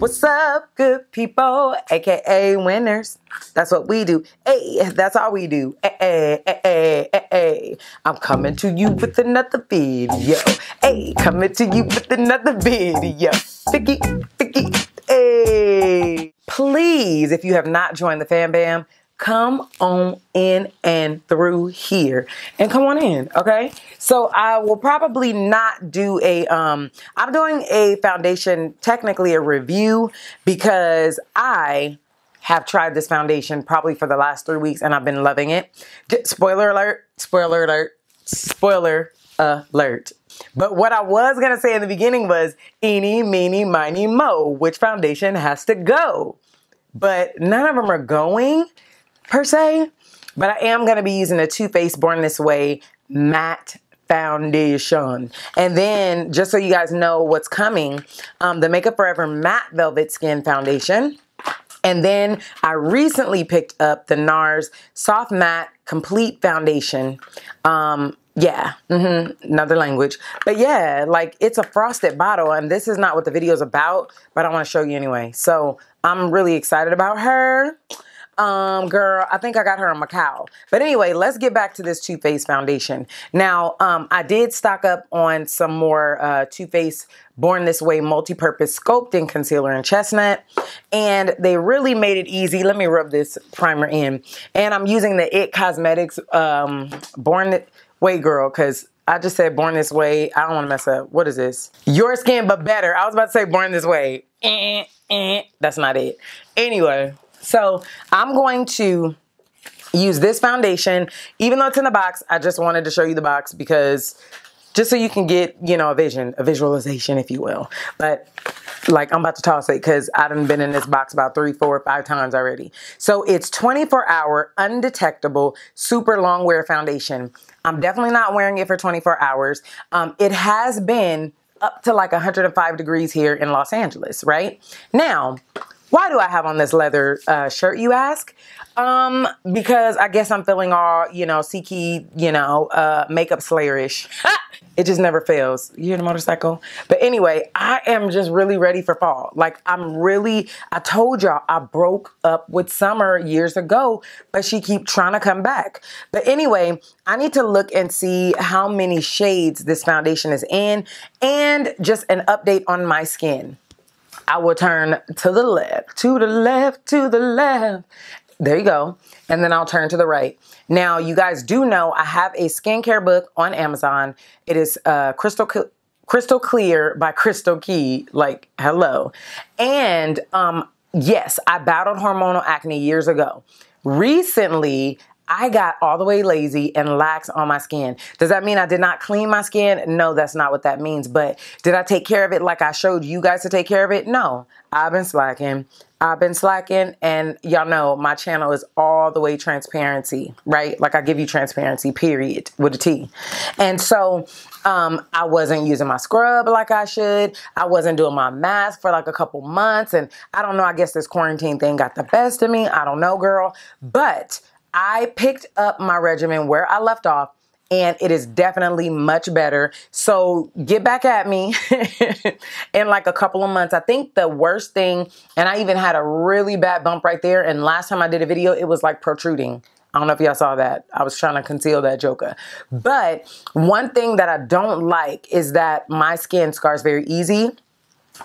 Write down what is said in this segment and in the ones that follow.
What's up, good people, aka winners? That's what we do. Hey, that's all we do. Hey, hey, hey, hey, hey. I'm coming to you with another video. Hey, coming to you with another video. Ficky, ficky. hey. Please, if you have not joined the Fan Bam, come on in and through here and come on in okay so i will probably not do a um i'm doing a foundation technically a review because i have tried this foundation probably for the last three weeks and i've been loving it spoiler alert spoiler alert spoiler alert but what I was going to say in the beginning was eeny, meeny, miny, mo, which foundation has to go? But none of them are going per se, but I am going to be using the Too Faced Born This Way matte foundation. And then, just so you guys know what's coming, um, the Makeup Forever Matte Velvet Skin Foundation. And then I recently picked up the NARS Soft Matte Complete Foundation. Um, yeah, mm-hmm, another language. But yeah, like it's a frosted bottle, and this is not what the video is about, but I want to show you anyway. So I'm really excited about her. Um, girl, I think I got her in Macau. But anyway, let's get back to this Too Faced foundation. Now, um, I did stock up on some more uh, Too Faced Born This Way multi-purpose sculpting concealer and chestnut, and they really made it easy. Let me rub this primer in, and I'm using the It Cosmetics um, Born This Way Girl because I just said Born This Way. I don't want to mess up. What is this? Your Skin But Better. I was about to say Born This Way. Eh, eh. eh. That's not it. Anyway, so I'm going to use this foundation, even though it's in the box, I just wanted to show you the box because just so you can get, you know, a vision, a visualization, if you will. But like I'm about to toss it because I have been in this box about three, four, five times already. So it's 24 hour, undetectable, super long wear foundation. I'm definitely not wearing it for 24 hours. Um, it has been up to like 105 degrees here in Los Angeles, right? Now, why do I have on this leather uh, shirt, you ask? Um, because I guess I'm feeling all, you know, seeky, you know, uh, makeup slayerish. it just never fails. You hear the motorcycle? But anyway, I am just really ready for fall. Like, I'm really, I told y'all I broke up with summer years ago, but she keep trying to come back. But anyway, I need to look and see how many shades this foundation is in and just an update on my skin. I will turn to the left, to the left, to the left. There you go. And then I'll turn to the right. Now, you guys do know I have a skincare book on Amazon. It is uh, Crystal Crystal Clear by Crystal Key. Like, hello. And um, yes, I battled hormonal acne years ago. Recently, I got all the way lazy and lax on my skin. Does that mean I did not clean my skin? No, that's not what that means. But did I take care of it like I showed you guys to take care of it? No, I've been slacking. I've been slacking, and y'all know my channel is all the way transparency, right? Like I give you transparency, period, with a T. And so um, I wasn't using my scrub like I should. I wasn't doing my mask for like a couple months. And I don't know, I guess this quarantine thing got the best of me. I don't know, girl. But I picked up my regimen where I left off and it is definitely much better. So get back at me in like a couple of months. I think the worst thing, and I even had a really bad bump right there. And last time I did a video, it was like protruding. I don't know if y'all saw that. I was trying to conceal that joker. But one thing that I don't like is that my skin scars very easy.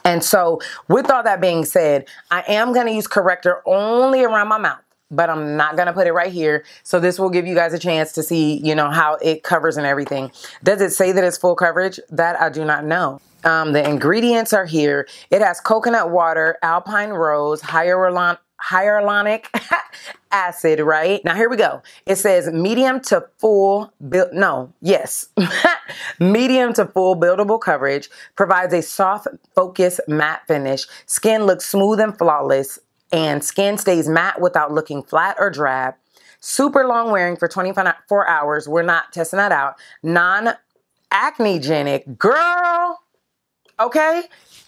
And so with all that being said, I am going to use corrector only around my mouth but I'm not going to put it right here. So this will give you guys a chance to see, you know, how it covers and everything. Does it say that it's full coverage? That I do not know. Um, the ingredients are here. It has coconut water, alpine rose, hyaluron hyaluronic acid, right? Now here we go. It says medium to full build no, yes. medium to full buildable coverage provides a soft focus matte finish. Skin looks smooth and flawless and skin stays matte without looking flat or drab. Super long wearing for 24 hours. We're not testing that out. Non acnegenic. Girl, okay?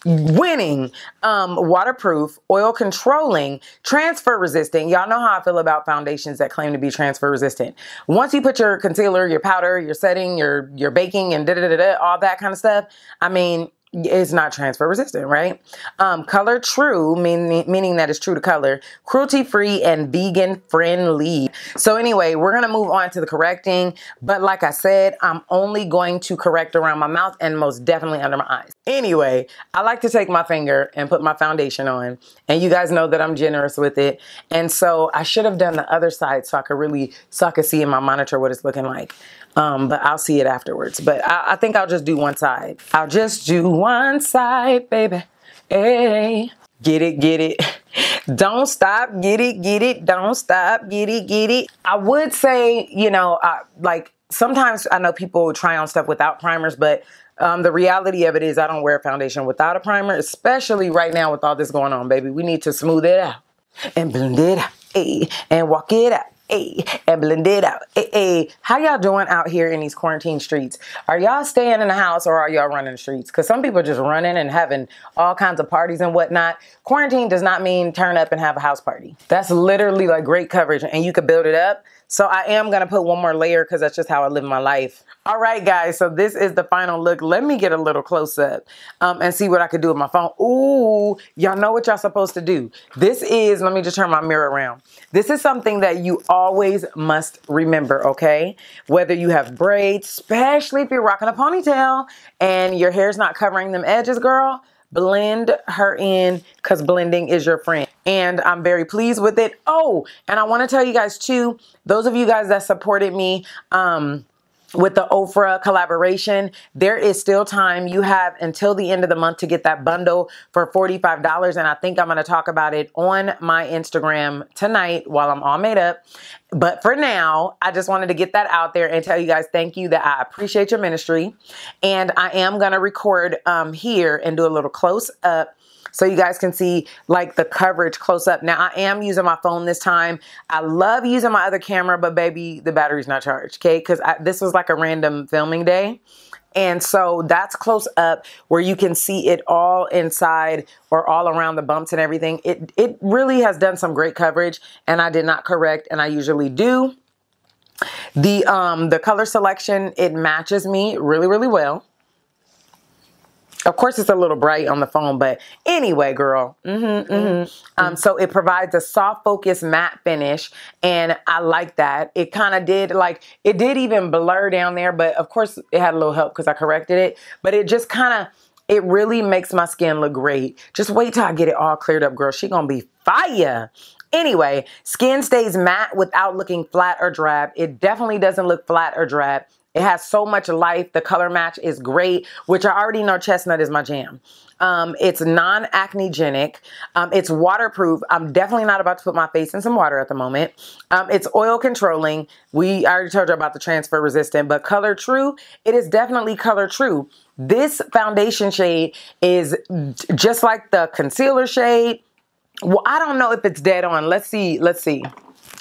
Winning, um, waterproof, oil controlling, transfer resistant. Y'all know how I feel about foundations that claim to be transfer resistant. Once you put your concealer, your powder, your setting, your your baking, and da da da da, all that kind of stuff. I mean, is not transfer resistant, right? Um, color true, meaning, meaning that it's true to color, cruelty free, and vegan friendly. So, anyway, we're gonna move on to the correcting. But like I said, I'm only going to correct around my mouth and most definitely under my eyes. Anyway, I like to take my finger and put my foundation on. And you guys know that I'm generous with it. And so I should have done the other side so I could really, so I could see in my monitor what it's looking like. Um, but I'll see it afterwards. But I, I think I'll just do one side. I'll just do one side, baby. Hey, get it, get it. Don't stop, get it, get it. Don't stop, get it, get it. I would say, you know, I, like sometimes I know people try on stuff without primers, but um, the reality of it is, I don't wear foundation without a primer, especially right now with all this going on, baby. We need to smooth it out and blend it out, ay, and walk it out. Ay, and blend it out. Ay, ay. How y'all doing out here in these quarantine streets? Are y'all staying in the house or are y'all running the streets? Because some people are just running and having all kinds of parties and whatnot. Quarantine does not mean turn up and have a house party. That's literally like great coverage, and you could build it up so I am going to put one more layer because that's just how I live my life. All right, guys. So this is the final look. Let me get a little close up um, and see what I could do with my phone. Ooh, y'all know what y'all supposed to do. This is, let me just turn my mirror around. This is something that you always must remember, okay? Whether you have braids, especially if you're rocking a ponytail and your hair's not covering them edges, girl, blend her in because blending is your friend and I'm very pleased with it. Oh, and I want to tell you guys too, those of you guys that supported me, um, with the Ofra collaboration, there is still time. You have until the end of the month to get that bundle for $45. And I think I'm going to talk about it on my Instagram tonight while I'm all made up. But for now, I just wanted to get that out there and tell you guys thank you that I appreciate your ministry. And I am going to record um, here and do a little close up so you guys can see like the coverage close up. Now I am using my phone this time. I love using my other camera, but baby, the battery's not charged, okay? Because this was like a random filming day. And so that's close up where you can see it all inside or all around the bumps and everything. It, it really has done some great coverage and I did not correct and I usually do. The, um, the color selection, it matches me really, really well. Of course, it's a little bright on the phone, but anyway, girl. Mm-hmm mm-hmm, mm-hmm, mm-hmm. Um, so it provides a soft focus matte finish, and I like that. It kind of did like it did even blur down there, but of course it had a little help because I corrected it. But it just kind of it really makes my skin look great. Just wait till I get it all cleared up, girl. She gonna be fire. Anyway, skin stays matte without looking flat or drab. It definitely doesn't look flat or drab. It has so much life. The color match is great, which I already know chestnut is my jam. Um, it's non acnegenic. Um, it's waterproof. I'm definitely not about to put my face in some water at the moment. Um, it's oil controlling. We already told you about the transfer resistant, but color true. It is definitely color true. This foundation shade is just like the concealer shade. Well, I don't know if it's dead on. Let's see. Let's see.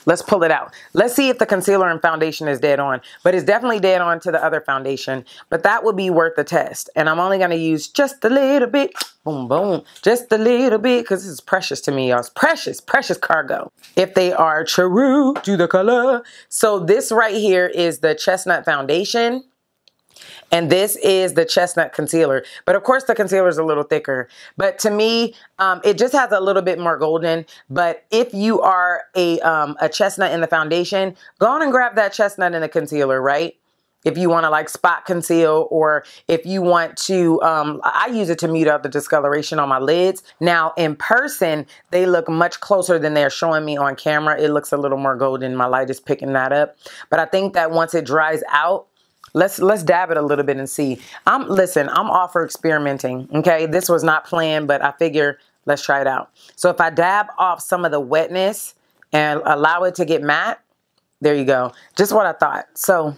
Let's pull it out. Let's see if the concealer and foundation is dead on, but it's definitely dead on to the other foundation, but that would be worth the test. And I'm only gonna use just a little bit, boom, boom, just a little bit, because this is precious to me, y'all. It's precious, precious cargo. If they are true to the color. So this right here is the Chestnut Foundation. And this is the Chestnut Concealer. But of course, the concealer is a little thicker. But to me, um, it just has a little bit more golden. But if you are a, um, a chestnut in the foundation, go on and grab that chestnut in the concealer, right? if you want to like spot conceal or if you want to um, i use it to mute out the discoloration on my lids now in person they look much closer than they're showing me on camera it looks a little more golden my light is picking that up but i think that once it dries out let's let's dab it a little bit and see. I'm listen, I'm all for experimenting. Okay, this was not planned, but I figure let's try it out. So if I dab off some of the wetness and allow it to get matte, there you go. Just what I thought. So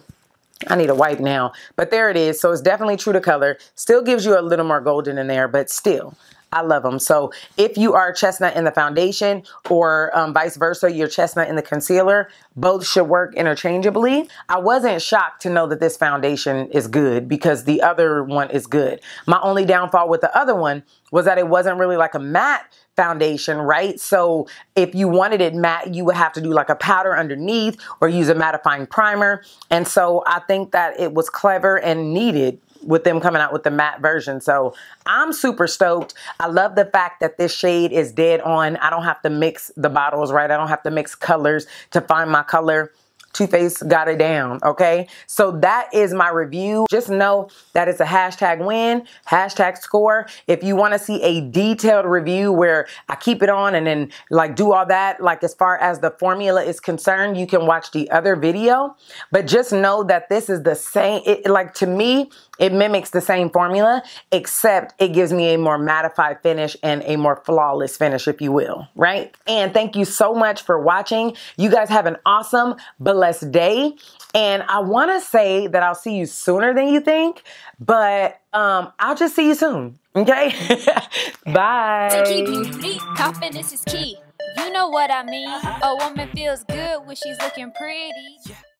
I need a wipe now, but there it is. So it's definitely true to color. Still gives you a little more golden in there, but still, I love them. So if you are chestnut in the foundation or um, vice versa, you're chestnut in the concealer, both should work interchangeably. I wasn't shocked to know that this foundation is good because the other one is good. My only downfall with the other one was that it wasn't really like a matte foundation, right? So if you wanted it matte, you would have to do like a powder underneath or use a mattifying primer. And so I think that it was clever and needed with them coming out with the matte version. So I'm super stoked. I love the fact that this shade is dead on. I don't have to mix the bottles, right? I don't have to mix colors to find my color. Too Faced got it down, okay? So that is my review. Just know that it's a hashtag win, hashtag score. If you wanna see a detailed review where I keep it on and then like do all that, like as far as the formula is concerned, you can watch the other video. But just know that this is the same, it, like to me, it mimics the same formula, except it gives me a more mattified finish and a more flawless finish, if you will, right? And thank you so much for watching. You guys have an awesome, beloved less day. And I want to say that I'll see you sooner than you think, but um, I'll just see you soon. Okay? Bye. To keep you unique, confidence is key. You know what I mean. A woman feels good when she's looking pretty.